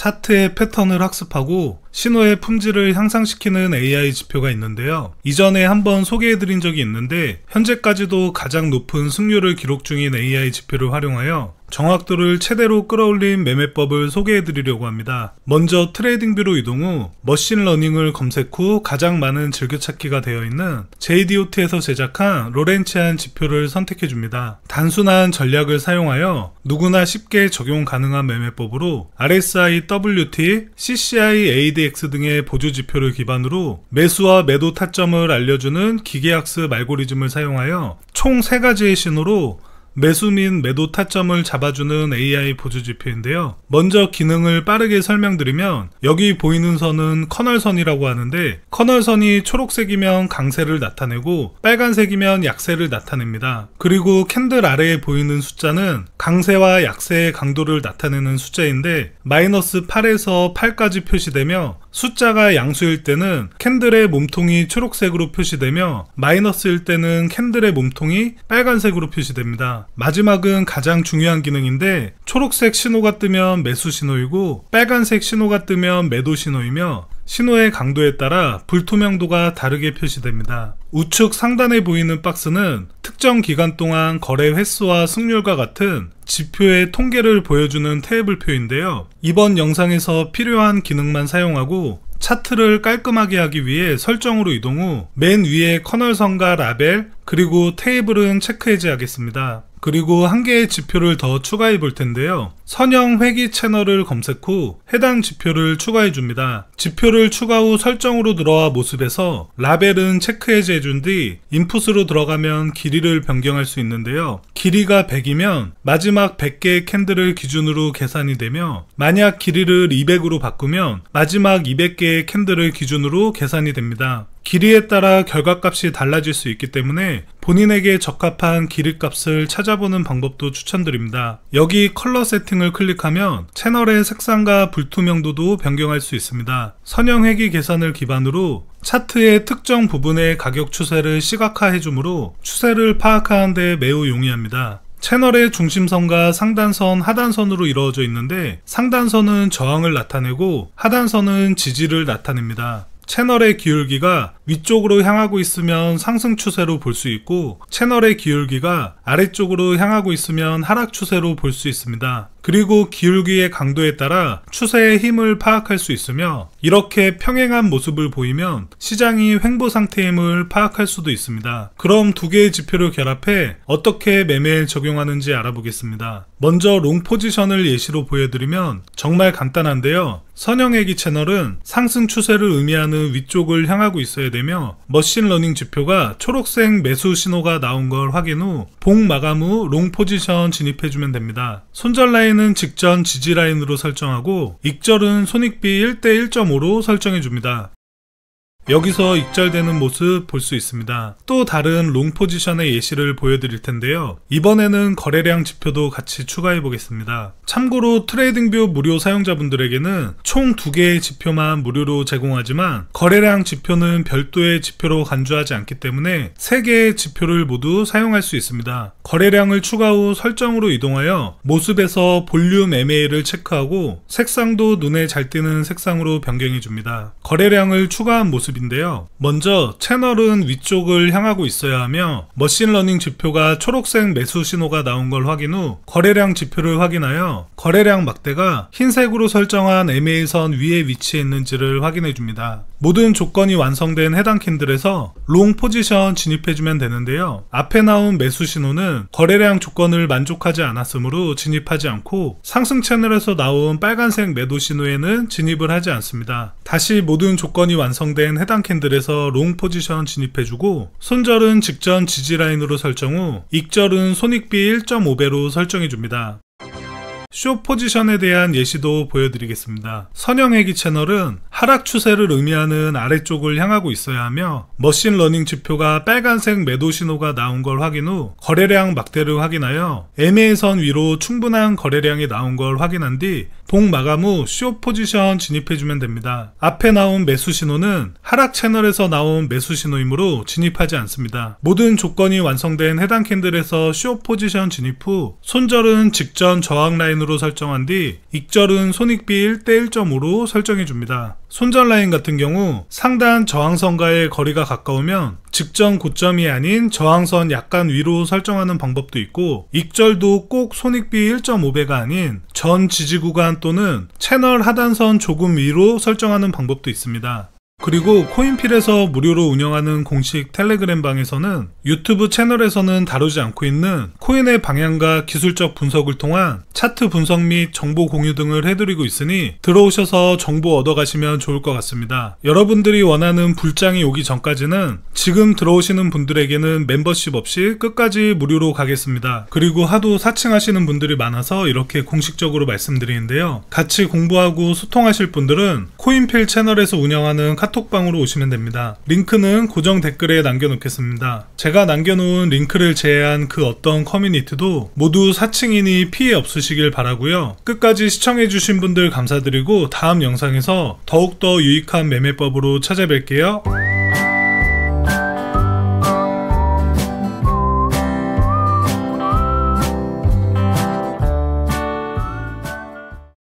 차트의 패턴을 학습하고 신호의 품질을 향상시키는 AI 지표가 있는데요. 이전에 한번 소개해드린 적이 있는데 현재까지도 가장 높은 승률을 기록 중인 AI 지표를 활용하여 정확도를 최대로 끌어올린 매매법을 소개해드리려고 합니다. 먼저 트레이딩뷰로 이동 후 머신러닝을 검색 후 가장 많은 즐겨찾기가 되어 있는 JDOT에서 제작한 로렌치안 지표를 선택해줍니다. 단순한 전략을 사용하여 누구나 쉽게 적용 가능한 매매법으로 RSI WT, CCI AD ADX 등의 보조 지표를 기반으로 매수와 매도 타점을 알려주는 기계학습 알고리즘을 사용하여 총 3가지의 신호로 매수 및 매도 타점을 잡아주는 AI 보조 지표인데요. 먼저 기능을 빠르게 설명드리면 여기 보이는 선은 커널선이라고 하는데 커널선이 초록색이면 강세를 나타내고 빨간색이면 약세를 나타냅니다. 그리고 캔들 아래에 보이는 숫자는 강세와 약세의 강도를 나타내는 숫자인데 마이너스 8에서 8까지 표시되며 숫자가 양수일 때는 캔들의 몸통이 초록색으로 표시되며 마이너스일 때는 캔들의 몸통이 빨간색으로 표시됩니다. 마지막은 가장 중요한 기능인데 초록색 신호가 뜨면 매수 신호이고 빨간색 신호가 뜨면 매도 신호이며 신호의 강도에 따라 불투명도가 다르게 표시됩니다. 우측 상단에 보이는 박스는 특정 기간 동안 거래 횟수와 승률과 같은 지표의 통계를 보여주는 테이블 표인데요. 이번 영상에서 필요한 기능만 사용하고 차트를 깔끔하게 하기 위해 설정으로 이동 후 맨 위에 커널선과 라벨, 그리고 테이블은 체크해지 하겠습니다. 그리고 한 개의 지표를 더 추가해 볼 텐데요. 선형 회귀 채널을 검색 후 해당 지표를 추가해 줍니다. 지표를 추가 후 설정으로 들어와 모습에서 라벨은 체크 해제해 준 뒤 인풋으로 들어가면 길이를 변경할 수 있는데요. 길이가 100이면 마지막 100개의 캔들을 기준으로 계산이 되며 만약 길이를 200으로 바꾸면 마지막 200개의 캔들을 기준으로 계산이 됩니다. 길이에 따라 결과값이 달라질 수 있기 때문에 본인에게 적합한 길이값을 찾아보는 방법도 추천드립니다. 여기 컬러 세팅을 클릭하면 채널의 색상과 불투명도도 변경할 수 있습니다. 선형회귀 계산을 기반으로 차트의 특정 부분의 가격 추세를 시각화해주므로 추세를 파악하는 데 매우 용이합니다. 채널의 중심선과 상단선, 하단선으로 이루어져 있는데 상단선은 저항을 나타내고 하단선은 지지를 나타냅니다. 채널의 기울기가 위쪽으로 향하고 있으면 상승 추세로 볼 수 있고 채널의 기울기가 아래쪽으로 향하고 있으면 하락 추세로 볼 수 있습니다. 그리고 기울기의 강도에 따라 추세의 힘을 파악할 수 있으며 이렇게 평행한 모습을 보이면 시장이 횡보 상태임을 파악할 수도 있습니다. 그럼 두 개의 지표를 결합해 어떻게 매매에 적용하는지 알아보겠습니다. 먼저 롱 포지션을 예시로 보여드리면 정말 간단한데요. 선형애기 채널은 상승 추세를 의미하는 위쪽을 향하고 있어야 돼요. 되며 머신러닝 지표가 초록색 매수 신호가 나온 걸 확인 후 봉 마감 후 롱 포지션 진입해주면 됩니다. 손절 라인은 직전 지지 라인으로 설정하고 익절은 손익비 1대 1.5로 설정해줍니다. 여기서 익절되는 모습 볼 수 있습니다. 또 다른 롱 포지션의 예시를 보여드릴 텐데요. 이번에는 거래량 지표도 같이 추가해 보겠습니다. 참고로 트레이딩뷰 무료 사용자분들에게는 총 2개의 지표만 무료로 제공하지만 거래량 지표는 별도의 지표로 간주하지 않기 때문에 3개의 지표를 모두 사용할 수 있습니다. 거래량을 추가 후 설정으로 이동하여 모습에서 볼륨 MA를 체크하고 색상도 눈에 잘 띄는 색상으로 변경해 줍니다. 거래량을 추가한 모습 모습인데요. 먼저 채널은 위쪽을 향하고 있어야 하며 머신러닝 지표가 초록색 매수 신호가 나온 걸 확인 후 거래량 지표를 확인하여 거래량 막대가 흰색으로 설정한 MA선 위에 위치해 있는지를 확인해 줍니다. 모든 조건이 완성된 해당 캔들에서 롱 포지션 진입해주면 되는데요. 앞에 나온 매수 신호는 거래량 조건을 만족하지 않았으므로 진입하지 않고 상승 채널에서 나온 빨간색 매도 신호에는 진입을 하지 않습니다. 다시 모든 조건이 완성된 해당 캔들에서 롱 포지션 진입해주고 손절은 직전 지지 라인으로 설정 후 익절은 손익비 1.5배로 설정해줍니다. 쇼 포지션에 대한 예시도 보여드리겠습니다. 선형회기 채널은 하락 추세를 의미하는 아래쪽을 향하고 있어야 하며 머신러닝 지표가 빨간색 매도 신호가 나온 걸 확인 후 거래량 막대를 확인하여 MA선 위로 충분한 거래량이 나온 걸 확인한 뒤복 마감 후 쇼 포지션 진입해주면 됩니다. 앞에 나온 매수 신호는 하락 채널에서 나온 매수 신호이므로 진입하지 않습니다. 모든 조건이 완성된 해당 캔들에서 쇼 포지션 진입 후 손절은 직전 저항 라인으로 설정한 뒤 익절은 손익비 1대 1.5로 설정해줍니다. 손전 라인 같은 경우 상단 저항선과의 거리가 가까우면 직전 고점이 아닌 저항선 약간 위로 설정하는 방법도 있고 익절도 꼭 손익비 1.5배가 아닌 전 지지구간 또는 채널 하단선 조금 위로 설정하는 방법도 있습니다. 그리고 코인필에서 무료로 운영하는 공식 텔레그램 방에서는 유튜브 채널에서는 다루지 않고 있는 코인의 방향과 기술적 분석을 통한 차트 분석 및 정보 공유 등을 해드리고 있으니 들어오셔서 정보 얻어가시면 좋을 것 같습니다. 여러분들이 원하는 불장이 오기 전까지는 지금 들어오시는 분들에게는 멤버십 없이 끝까지 무료로 가겠습니다. 그리고 하도 사칭하시는 분들이 많아서 이렇게 공식적으로 말씀드리는데요. 같이 공부하고 소통하실 분들은 코인필 채널에서 운영하는 카톡 카톡방으로 오시면 됩니다. 링크는 고정 댓글에 남겨놓겠습니다. 제가 남겨놓은 링크를 제외한 그 어떤 커뮤니티도 모두 사칭이니 피해 없으시길 바라고요. 끝까지 시청해주신 분들 감사드리고 다음 영상에서 더욱더 유익한 매매법으로 찾아뵐게요.